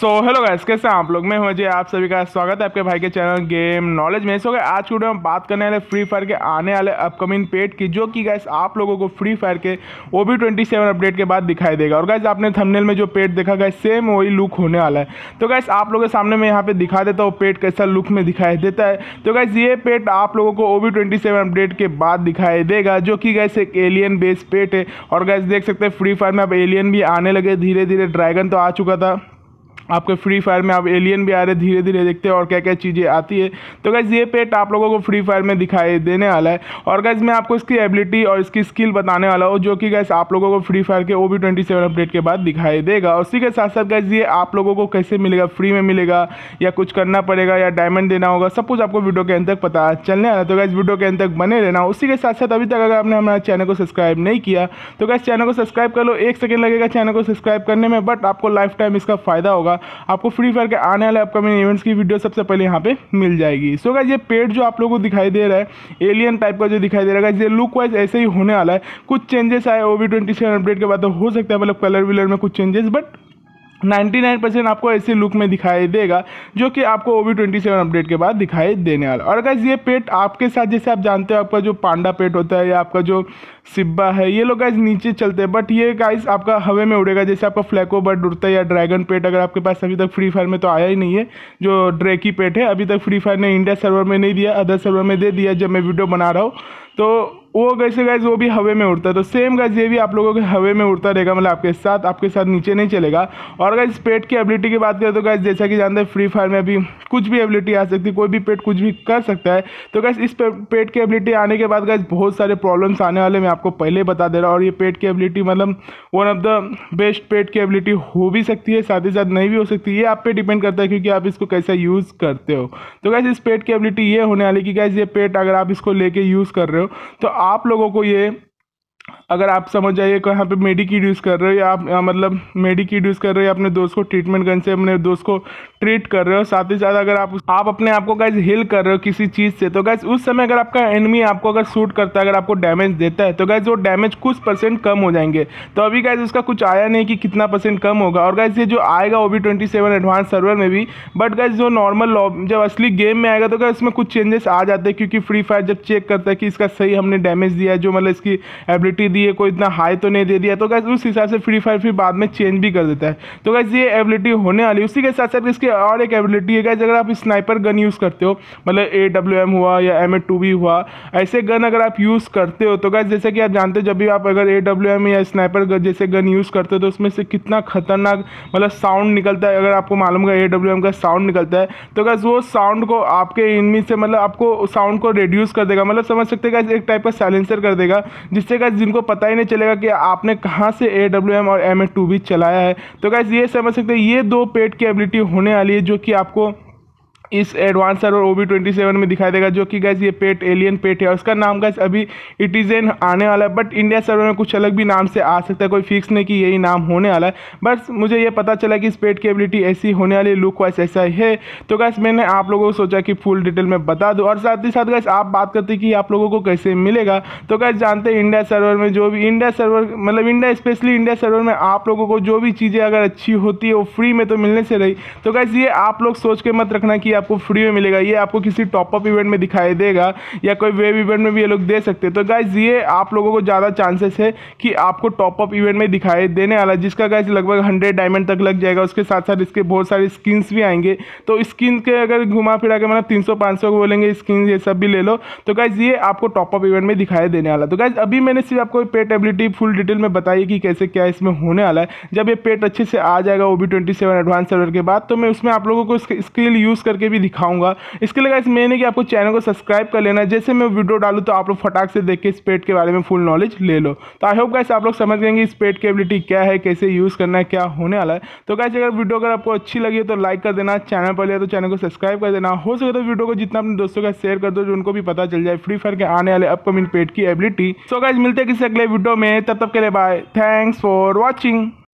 so hello guys कैसे हैं आप लोग मैं हूं जी आप सभी का स्वागत है आपके भाई के चैनल गेम नॉलेज में सो आज की वीडियो में बात करने वाले फ्री फायर के आने वाले अपकमिंग पेट की जो कि गाइस आप लोगों को फ्री फायर के O B twenty seven update के बाद दिखाई देगा और गाइस आपने थंबनेल में जो पेट देखा गाइस सेम वही लुक होने वाला है तो गाइस आप लोगों के सामने मैं यहाँ पे दिखा देता हूँ पेट कैसा लुक में दिखाई देता है तो गाइस ये पेट आप लोगों को O B twenty seven update के बाद दिखाई देगा जो कि गाइस एक एलियन बेस्ड पेट है और गाइस देख सकते हैं फ्री फायर में अब एलियन भी आने लगे धीरे धीरे ड्रैगन तो आ चुका था आपके फ्री फायर में आप एलियन भी आ रहे धीरे धीरे देखते हैं और क्या क्या चीज़ें आती है तो गैस ये पेट आप लोगों को फ्री फायर में दिखाई देने वाला है और गैस मैं आपको इसकी एबिलिटी और इसकी स्किल बताने वाला हूँ जो कि गैस आप लोगों को फ्री फायर के O B twenty seven update के बाद दिखाई देगा और उसी के साथ साथ गैस ये आप लोगों को कैसे मिलेगा फ्री में मिलेगा या कुछ करना पड़ेगा या डायमंड देना होगा सब कुछ आपको वीडियो के अंत तक पता चलने वाला तो गैस वीडियो के अंत तक बने रहना उसी के साथ साथ अभी तक अगर आपने हमारे चैनल को सब्सक्राइब नहीं किया तो गैस चैनल को सब्सक्राइब कर लो एक सेकेंड लगेगा चैनल को सब्सक्राइब करने में बट आपको लाइफ टाइम इसका फ़ायदा होगा होगा आपको फ्री फायर के आने वाले अपकमिंग इवेंट्स की वीडियो सबसे पहले यहाँ पे मिल जाएगी सो गाइज ये पेड़ जो आप लोगों को दिखाई दे रहा है एलियन टाइप का जो दिखाई दे रहा है ये लुक वाइज ऐसे ही होने वाला है कुछ चेंजेस आए O V twenty seven update के बाद तो हो सकता है मतलब कलर विलर में कुछ चेंजेस बट 99 परसेंट आपको ऐसे लुक में दिखाई देगा जो कि आपको O V twenty seven update के बाद दिखाई देने वाला और अगर ये पेट आपके साथ जैसे आप जानते हो आपका जो पांडा पेट होता है या आपका जो सिब्बा है ये लोग गाइज नीचे चलते हैं बट ये गाइज आपका हवे में उड़ेगा जैसे आपका फ्लैको बर्ड उड़ता है या ड्रैगन पेट अगर आपके पास अभी तक फ्री फायर में तो आया ही नहीं है जो ड्रेकी पेट है अभी तक फ्री फायर ने इंडिया सर्वर में नहीं दिया अदर सर्वर में दे दिया जब मैं वीडियो बना रहा हूँ तो वो कैसे गैस वो भी हवे में उड़ता है तो सेम गैस ये भी आप लोगों के हवे में उड़ता रहेगा मतलब आपके साथ आपके साथ नीचे नहीं चलेगा और अगर इस पेट की एबिलिटी की बात करें तो गैस जैसा कि जानते हैं फ्री फायर में भी कुछ भी एबिलिटी आ सकती है कोई भी पेट कुछ भी कर सकता है तो गैस इस पेट की एबिलिटी आने के बाद गैस बहुत सारे प्रॉब्लम्स आने वाले मैं आपको पहले बता दे रहा हूँ और ये पेट की एबिलिटी मतलब one of the best pet की एबिलिटी हो भी सकती है साथ ही साथ नहीं भी हो सकती ये आप पे डिपेंड करता है क्योंकि आप इसको कैसा यूज़ करते हो तो गैस इस पेट की एबिलिटी ये होने वाली कि गैस ये पेट अगर आप इसको लेके यूज़ कर रहे हो तो आप लोगों को ये अगर आप समझ जाइए यहाँ पे मेडिकीड यूज़ कर रहे हो या आप या मतलब मेडिकीड यूज़ कर रहे हो या अपने दोस्त को ट्रीटमेंट गन से अपने दोस्त को ट्रीट कर रहे हो साथ ही साथ अगर आप आप अपने आप को गैस हिल कर रहे हो किसी चीज़ से तो गैस उस समय अगर आपका एनिमी आपको अगर शूट करता है अगर आपको डैमेज देता है तो गैस वो डैमेज कुछ परसेंट कम हो जाएंगे तो अभी गैस उसका कुछ आया नहीं कि कितना परसेंट कम होगा और गैस ये जो आएगा वो भी ट्वेंटी सेवन एडवांस सर्वर में भी बट गैस जो नॉर्मल जब असली गेम में आएगा तो गैस इसमें कुछ चेंजेस आ जाते हैं क्योंकि फ्री फायर जब चेक करता है कि इसका सही हमने डैमेज दिया है जो मतलब इसकी एबिलिटी दी है कोई इतना हाई तो नहीं दे दिया तो गैस उस हिसाब से फ्री फायर फिर बाद में चेंज भी कर देता है तो गैस ये एबिलिटी होने वाली उसी के साथ साथ इसकी इसके और एक एबिलिटी है गाइज अगर आप स्नाइपर गन यूज़ करते हो मतलब ए डब्ल्यू एम हुआ या एम ए टू बी हुआ ऐसे गन अगर आप यूज़ करते हो तो गाइज जैसे कि आप जानते हो जब भी आप अगर ए डब्ल्यू एम या स्नाइपर गन जैसे गन यूज़ करते हो तो उसमें से कितना खतरनाक मतलब साउंड निकलता है अगर आपको मालूम होगा ए डब्ल्यू एम का साउंड निकलता है तो गाइज वो साउंड को आपके इनमी से मतलब आपको साउंड को रिड्यूस कर देगा मतलब समझ सकते गाइज एक टाइप का साइलेंसर कर देगा जिससे गाइज जिनको पता ही नहीं चलेगा कि आपने कहाँ से ए डब्ल्यू एम और एम ए टू बी चलाया है तो गाइज ये समझ सकते ये दो पेट की एबिलिटी होने वाली है जो कि आपको इस एडवांस सर्वर ओ बी में दिखाई देगा जो कि गैस ये पेट एलियन पेट है उसका नाम गैस अभी इट इज़ एन आने वाला है बट इंडिया सर्वर में कुछ अलग भी नाम से आ सकता है कोई फिक्स नहीं कि यही नाम होने वाला है बस मुझे ये पता चला कि इस पेट की एबिलिटी ऐसी होने वाली है लुक वाइज ऐसा है तो गैस मैंने आप लोगों को सोचा कि फुल डिटेल में बता दूँ और साथ ही साथ गैस आप बात करते कि आप लोगों को कैसे मिलेगा तो गैस जानते हैं इंडिया सर्वर में जो भी इंडिया सर्वर मतलब इंडिया स्पेशली इंडिया सर्वर में आप लोगों को जो भी चीज़ें अगर अच्छी होती है वो फ्री में तो मिलने से रही तो गैस ये आप लोग सोच के मत रखना कि आपको फ्री में मिलेगा ये आपको किसी टॉपअप इवेंट में दिखाई देगा या कोई वेब इवेंट में भी ये लोग दे सकते हैं तो गाइज ये आप लोगों को ज़्यादा चांसेस है कि आपको टॉपअप इवेंट में दिखाई देने वाला जिसका गाइज लगभग हंड्रेड डायमंड तक लग जाएगा उसके साथ साथ इसके बहुत सारे स्किन्स भी आएंगे तो स्किन के अगर घुमा फिरा के मतलब तीन सौ पाँच सौ बोलेंगे स्किन ये सब भी ले लो तो गाइज ये आपको टॉपअप इवेंट में दिखाई देने वाला तो गाइज अभी मैंने सिर्फ आपको पेट एबिलिटी फुल डिटेल में बताई कि कैसे क्या इसमें होने वाला है जब ये पेट अच्छे से आ जाएगा O B twenty seven advance server के बाद तो मैं उसमें आप लोगों को स्किल यूज़ करके करके भी दिखाऊंगा इसके लिए इस मैंने कि आपको चैनल को सब्सक्राइब कर लेना जैसे मैं वीडियो डालूँ तो आप लोग फटाक से देख के इस पेट के बारे में फुल नॉलेज ले लो तो आई होप कैसे आप लोग समझ गएंगे इस पेट की एबिलिटी क्या है कैसे यूज़ करना है क्या होने वाला है तो कैसे अगर वीडियो अगर आपको अच्छी लगी तो लाइक कर देना चैनल पर लिया तो चैनल को सब्सक्राइब कर देना हो सके तो वीडियो को जितना अपने दोस्तों का शेयर कर दो जो उनको भी पता चल जाए फ्री फायर के आने वाले अपकमिंग पेट की एबिलिटी सो गैस मिलते हैं किसी अगले वीडियो में तब तक के लिए बाय थैंक्स फॉर वॉचिंग